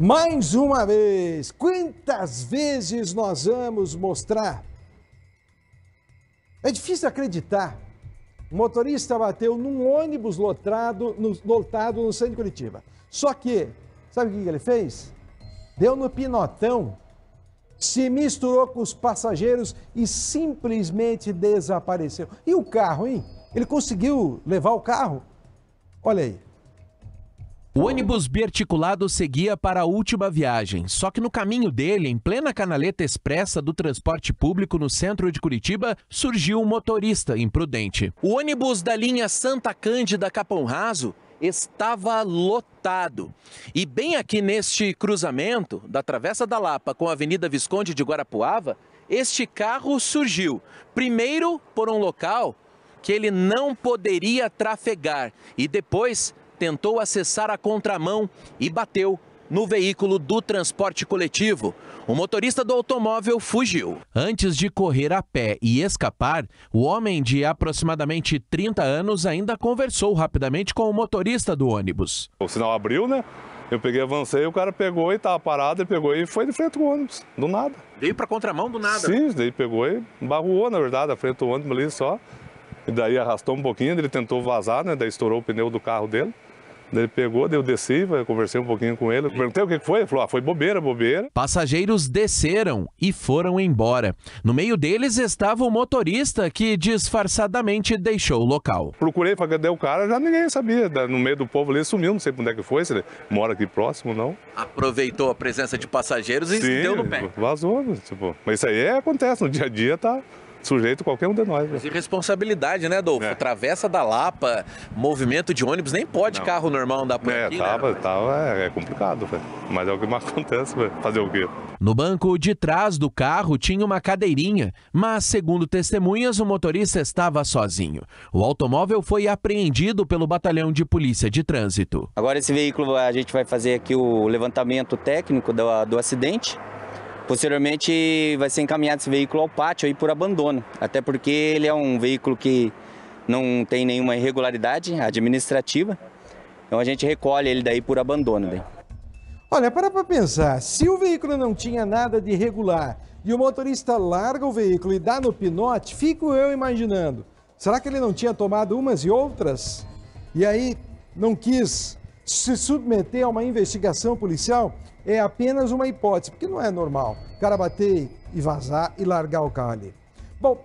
Mais uma vez, quantas vezes nós vamos mostrar? É difícil acreditar. O motorista bateu num ônibus lotado no, lotado no centro de Curitiba. Só que, sabe o que ele fez? Deu no pinotão, se misturou com os passageiros e simplesmente desapareceu. E o carro, hein? Ele conseguiu levar o carro? Olha aí. O ônibus biarticulado seguia para a última viagem, só que no caminho dele, em plena canaleta expressa do transporte público no centro de Curitiba, surgiu um motorista imprudente. O ônibus da linha Santa Cândida Capão Raso estava lotado. E bem aqui neste cruzamento da Travessa da Lapa com a Avenida Visconde de Guarapuava, este carro surgiu, primeiro por um local que ele não poderia trafegar e depois tentou acessar a contramão e bateu no veículo do transporte coletivo. O motorista do automóvel fugiu. Antes de correr a pé e escapar, o homem de aproximadamente 30 anos ainda conversou rapidamente com o motorista do ônibus. O sinal abriu, né? Eu peguei, avancei, o cara pegou e estava parado, ele pegou e foi de frente com o ônibus, do nada. Veio para contramão do nada? Sim, daí pegou e barruou, na verdade, a frente do ônibus ali só. E daí arrastou um pouquinho, ele tentou vazar, né? Daí estourou o pneu do carro dele. Ele pegou, deu desci, conversei um pouquinho com ele, perguntei o que foi, ele falou, ah, foi bobeira, bobeira. Passageiros desceram e foram embora. No meio deles estava o motorista que disfarçadamente deixou o local. Procurei para cadê o cara, já ninguém sabia, no meio do povo ali sumiu, não sei onde é que foi, se ele mora aqui próximo não. Aproveitou a presença de passageiros e Sim, deu no pé. vazou, tipo, mas isso aí é, acontece, no dia a dia tá sujeito qualquer um de nós. Mas né? irresponsabilidade, né, Adolfo? É. Travessa da Lapa, movimento de ônibus, nem pode não. carro normal andar por é, aqui, tava, né? Tava, é, é complicado, Mas é o que mais acontece, Fazer o quê? No banco de trás do carro tinha uma cadeirinha, mas, segundo testemunhas, o motorista estava sozinho. O automóvel foi apreendido pelo Batalhão de Polícia de Trânsito. Agora esse veículo, a gente vai fazer aqui o levantamento técnico do, do acidente, Posteriormente vai ser encaminhado esse veículo ao pátio aí por abandono, até porque ele é um veículo que não tem nenhuma irregularidade administrativa, então a gente recolhe ele daí por abandono. Daí. Olha, para para pensar, se o veículo não tinha nada de irregular e o motorista larga o veículo e dá no pinote, fico eu imaginando, será que ele não tinha tomado umas e outras? E aí não quis se submeter a uma investigação policial é apenas uma hipótese, porque não é normal o cara bater e vazar e largar o carro ali. Bom,